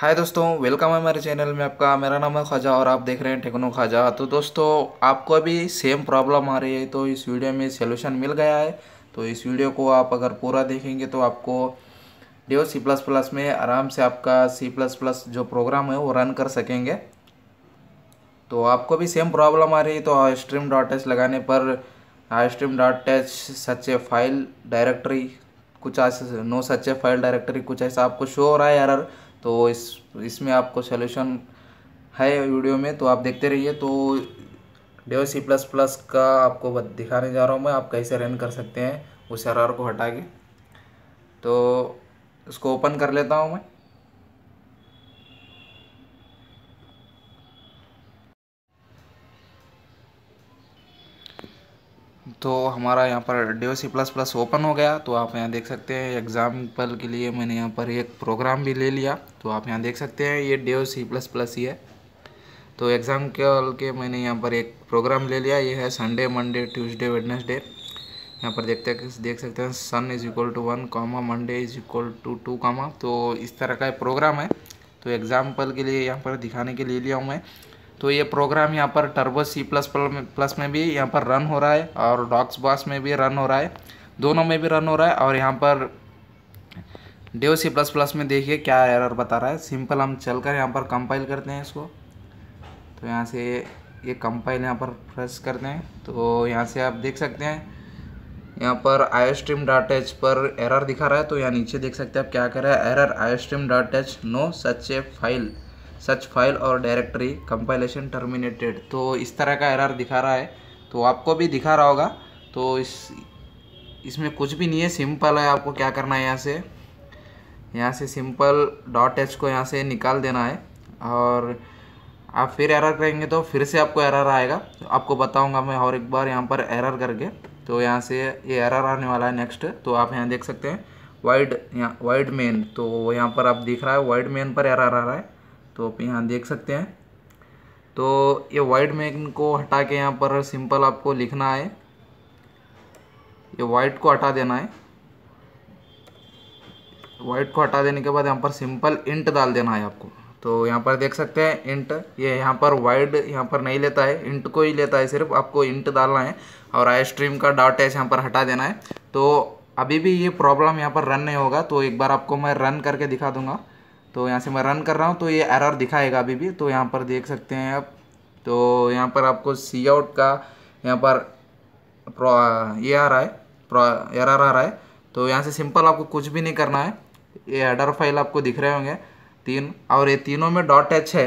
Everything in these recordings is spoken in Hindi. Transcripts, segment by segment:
हाय दोस्तों वेलकम है हमारे चैनल में आपका मेरा नाम है ख्वाजा और आप देख रहे हैं टेक्नो ख्वाजा तो दोस्तों आपको अभी सेम प्रॉब्लम आ रही है तो इस वीडियो में सोल्यूशन मिल गया है तो इस वीडियो को आप अगर पूरा देखेंगे तो आपको डेव सी प्लस प्लस में आराम से आपका सी प्लस प्लस जो प्रोग्राम है वो रन कर सकेंगे तो आपको भी सेम प्रॉब्लम आ रही है तो स्ट्रीम डॉट एच लगाने पर stream dot touch such a file directory कुछ ऐसा no such a file directory कुछ ऐसा आपको शो हो रहा है यार तो इस इसमें आपको सोल्यूशन है वीडियो में तो आप देखते रहिए तो डेव सी प्लस प्लस का आपको दिखाने जा रहा हूँ मैं आप कैसे रन कर सकते हैं उस एरर को हटा के तो इसको ओपन कर लेता हूँ मैं तो हमारा यहाँ पर D O C plus plus open हो गया तो आप यहाँ देख सकते हैं एग्ज़ाम्पल के लिए मैंने यहाँ पर एक प्रोग्राम भी ले लिया तो आप यहाँ देख सकते हैं ये D O C plus plus ही है तो एग्ज़ाम के मैंने यहाँ पर एक प्रोग्राम ले लिया ये है संडे मंडे ट्यूसडे वेडनेसडे यहाँ पर देखते हैं देख सकते हैं sun is equal to one comma Monday is equal to two comma तो इस तरह का प्रोग्राम है तो एग्ज़ाम्पल के लिए यहाँ पर दिखाने के लिए लिया हूँ मैं तो ये प्रोग्राम यहाँ पर टर्बो सी प्लस प्लस में भी यहाँ पर रन हो रहा है और डॉक्स बॉस में भी रन हो रहा है दोनों में भी रन हो रहा है और यहाँ पर डेओ सी प्लस प्लस में देखिए क्या एरर बता रहा है सिंपल हम चल कर यहाँ पर कंपाइल करते हैं इसको तो यहाँ से ये कंपाइल यहाँ पर प्रेस करते हैं तो यहाँ से आप देख सकते हैं यहाँ पर आई स्ट्रीम डॉट एच पर एरर दिखा रहा है तो यहाँ नीचे देख सकते हैं आप क्या कर रहा है error I stream dot H no such a file such file और डायरेक्टरी कंपाइलेशन टर्मिनेटेड तो इस तरह का एरर दिखा रहा है तो आपको भी दिखा रहा होगा तो इस इसमें कुछ भी नहीं है सिंपल है आपको क्या करना है यहाँ से यहाँ से सिंपल डॉट एच को यहाँ से निकाल देना है और आप फिर एरर करेंगे तो फिर से आपको एरर आएगा तो आपको बताऊंगा मैं और एक बार यहाँ पर एरर करके तो यहाँ से ये एरर आने वाला है नेक्स्ट तो आप यहाँ देख सकते हैं वाइड यहाँ वाइड मेन तो यहाँ पर आप दिख रहा है वाइड मेन पर एरर आ रहा है तो आप यहाँ देख सकते हैं तो ये वाइट मेन को हटा के यहाँ पर सिंपल आपको लिखना है ये वाइट को हटा देना है वाइट को हटा देने के बाद यहाँ पर सिंपल इंट डाल देना है आपको तो यहाँ पर देख सकते हैं इंट ये यहाँ पर वाइड यहाँ पर नहीं लेता है इंट को ही लेता है सिर्फ आपको इंट डालना है और आई स्ट्रीम का डॉट एस यहाँ पर हटा देना है तो अभी भी ये प्रॉब्लम यहाँ पर रन नहीं होगा तो एक बार आपको मैं रन करके दिखा दूंगा तो यहाँ से मैं रन कर रहा हूँ तो ये एरर दिखाएगा अभी भी तो यहाँ पर देख सकते हैं आप तो यहाँ पर आपको सी आउट का यहाँ पर ये आ रहा है एरर आ रहा है तो यहाँ से सिंपल आपको कुछ भी नहीं करना है ये हेडर फाइल आपको दिख रहे होंगे तीन और ये तीनों में डॉट एच है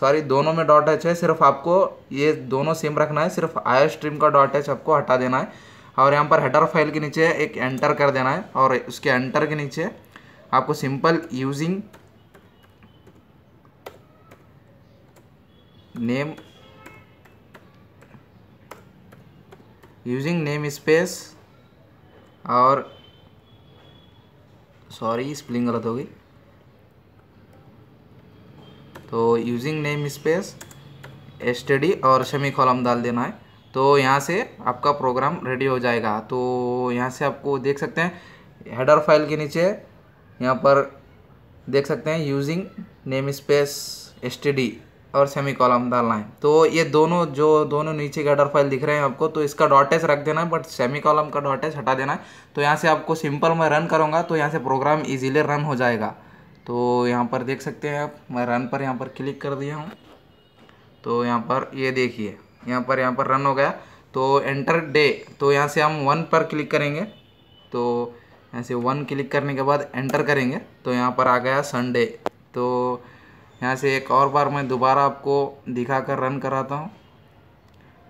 सॉरी दोनों में डॉट एच है सिर्फ आपको ये दोनों सिम रखना है सिर्फ आयो स्ट्रीम का डॉट एच आपको हटा देना है और यहाँ पर हेडर फाइल के नीचे एक एंटर कर देना है और उसके एंटर के नीचे आपको simple using name using namespace और सॉरी स्पेलिंग गलत हो गई तो यूजिंग नेम स्पेस स्टडी और सेमी कॉलम डाल देना है तो यहाँ से आपका प्रोग्राम रेडी हो जाएगा तो यहाँ से आपको देख सकते हैं हेडर फाइल के नीचे यहाँ पर देख सकते हैं using namespace S T D और सेमी कॉलम द लाइन तो ये दोनों जो दोनों नीचे के फाइल दिख रहे हैं आपको तो इसका डॉटेज रख देना है बट सेमी कॉलम का डॉटेज हटा देना है तो यहाँ से आपको सिंपल मैं रन करूँगा तो यहाँ से प्रोग्राम इजीली रन हो जाएगा तो यहाँ पर देख सकते हैं आप मैं रन पर यहाँ पर क्लिक कर दिया हूँ तो यहाँ पर ये यह देखिए यहाँ पर यहाँ पर रन हो गया तो एंटर डे तो यहाँ से हम वन पर क्लिक करेंगे तो यहाँ से वन क्लिक करने के बाद एंटर करेंगे तो यहाँ पर आ गया सनडे तो यहाँ से एक और बार मैं दोबारा आपको दिखा कर रन कराता हूँ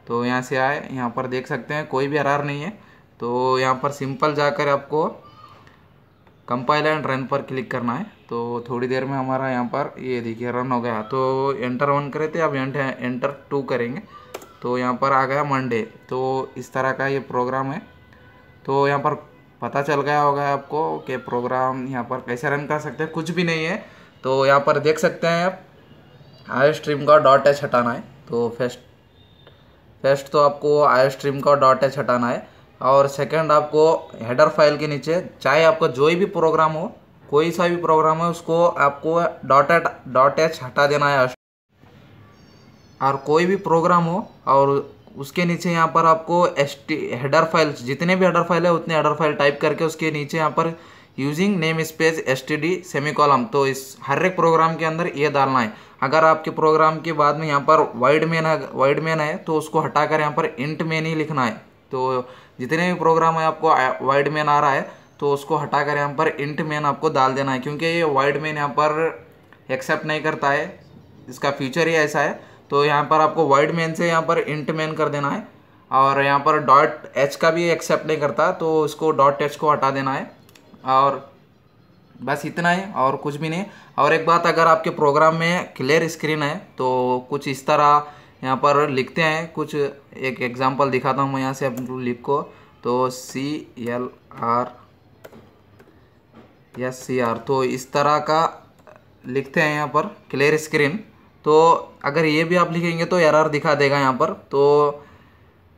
तो यहाँ से आए यहाँ पर देख सकते हैं कोई भी अरार नहीं है तो यहाँ पर सिंपल जाकर आपको कंपाइल एंड रन पर क्लिक करना है तो थोड़ी देर में हमारा यहाँ पर ये देखिए रन हो गया तो एंटर वन करे थे अब एंटर टू करेंगे तो यहाँ पर आ गया मंडे तो इस तरह का ये प्रोग्राम है तो यहाँ पर पता चल गया होगा आपको कि प्रोग्राम यहाँ पर कैसे रन कर सकते हैं कुछ भी नहीं है तो यहाँ पर देख सकते हैं आप आई स्ट्रीम का डॉट एच हटाना है तो फर्स्ट फर्स्ट तो आपको आई स्ट्रीम का डॉट एच हटाना है और सेकंड आपको हेडर फाइल के नीचे चाहे आपका जो भी प्रोग्राम हो कोई सा भी प्रोग्राम है उसको आपको डॉट एट डॉट एच हटा देना है और कोई भी प्रोग्राम हो और उसके नीचे यहाँ पर आपको एस टी हेडर फाइल्स जितने भी हेडर फाइल है उतने हेडर फाइल टाइप करके उसके नीचे यहाँ पर using namespace S T D semicolon तो इस हर एक प्रोग्राम के अंदर ये डालना है अगर आपके प्रोग्राम के बाद में यहाँ पर वाइड मेन वाइड मैन है तो उसको हटाकर यहाँ पर इंट मैन ही लिखना है तो जितने भी प्रोग्राम है आपको वाइड मैन आ रहा है तो उसको हटाकर यहाँ पर इंट मैन आपको डाल देना है क्योंकि ये वाइड मैन यहाँ पर एक्सेप्ट नहीं करता है इसका फ्यूचर ही ऐसा है तो यहाँ पर आपको वाइड मैन से यहाँ पर इंट मैन कर देना है और यहाँ पर डॉट एच का भी एक्सेप्ट नहीं करता तो इसको डॉट एच को हटा देना है और बस इतना ही और कुछ भी नहीं और एक बात अगर आपके प्रोग्राम में क्लियर स्क्रीन है तो कुछ इस तरह यहाँ पर लिखते हैं कुछ एक एग्जांपल दिखाता हूँ मैं यहाँ से आप लिख को तो C L R S C R तो इस तरह का लिखते हैं यहाँ पर क्लियर स्क्रीन तो अगर ये भी आप लिखेंगे तो एरर दिखा देगा यहाँ पर तो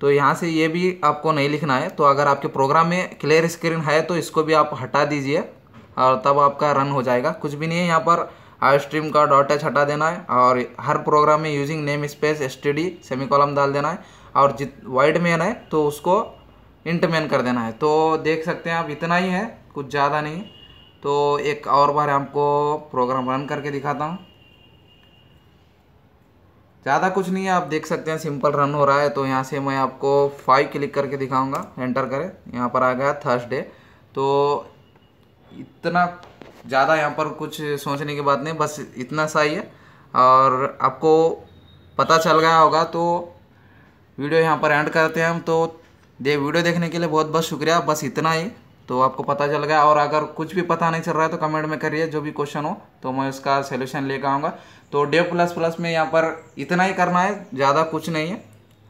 तो यहाँ से ये भी आपको नहीं लिखना है तो अगर आपके प्रोग्राम में क्लियर स्क्रीन है तो इसको भी आप हटा दीजिए और तब आपका रन हो जाएगा कुछ भी नहीं है यहाँ पर आई स्ट्रीम का डॉट एच हटा देना है और हर प्रोग्राम में using namespace S T D semicolon डाल देना है और जित वाइड मैन है तो उसको इंट मैन कर देना है तो देख सकते हैं आप इतना ही है कुछ ज़्यादा नहीं तो एक और बार आपको प्रोग्राम रन करके दिखाता हूँ ज़्यादा कुछ नहीं है आप देख सकते हैं सिंपल रन हो रहा है तो यहाँ से मैं आपको फाइव क्लिक करके दिखाऊंगा एंटर करें यहाँ पर आ गया थर्सडे तो इतना ज़्यादा यहाँ पर कुछ सोचने की बात नहीं बस इतना सा ही है और आपको पता चल गया होगा तो वीडियो यहाँ पर एंड करते हैं हम तो दे वीडियो देखने के लिए बहुत बहुत शुक्रिया बस इतना ही तो आपको पता चल गया और अगर कुछ भी पता नहीं चल रहा है तो कमेंट में करिए जो भी क्वेश्चन हो तो मैं उसका सोल्यूशन लेकर आऊँगा तो डेव प्लस प्लस में यहाँ पर इतना ही करना है ज़्यादा कुछ नहीं है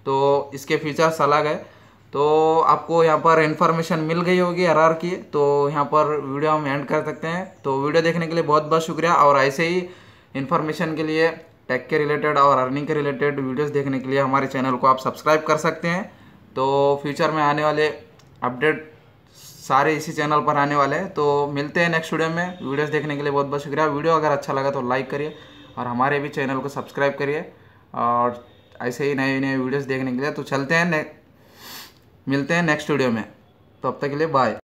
तो इसके फीचर्स अलग है तो आपको यहाँ पर इन्फॉर्मेशन मिल गई होगी आर की तो यहाँ पर वीडियो हम एंड कर सकते हैं तो वीडियो देखने के लिए बहुत बहुत शुक्रिया और ऐसे ही इन्फॉर्मेशन के लिए टेक के रिलेटेड और अर्निंग के रिलेटेड वीडियोस देखने के लिए हमारे चैनल को आप सब्सक्राइब कर सकते हैं तो फ्यूचर में आने वाले अपडेट सारे इसी चैनल पर आने वाले हैं तो मिलते हैं नेक्स्ट वीडियो में वीडियोस देखने के लिए बहुत बहुत शुक्रिया वीडियो अगर अच्छा लगा तो लाइक करिए और हमारे भी चैनल को सब्सक्राइब करिए और ऐसे ही नए नए वीडियोस देखने के लिए तो चलते हैं मिलते हैं नेक्स्ट वीडियो में तो अब तक के लिए बाय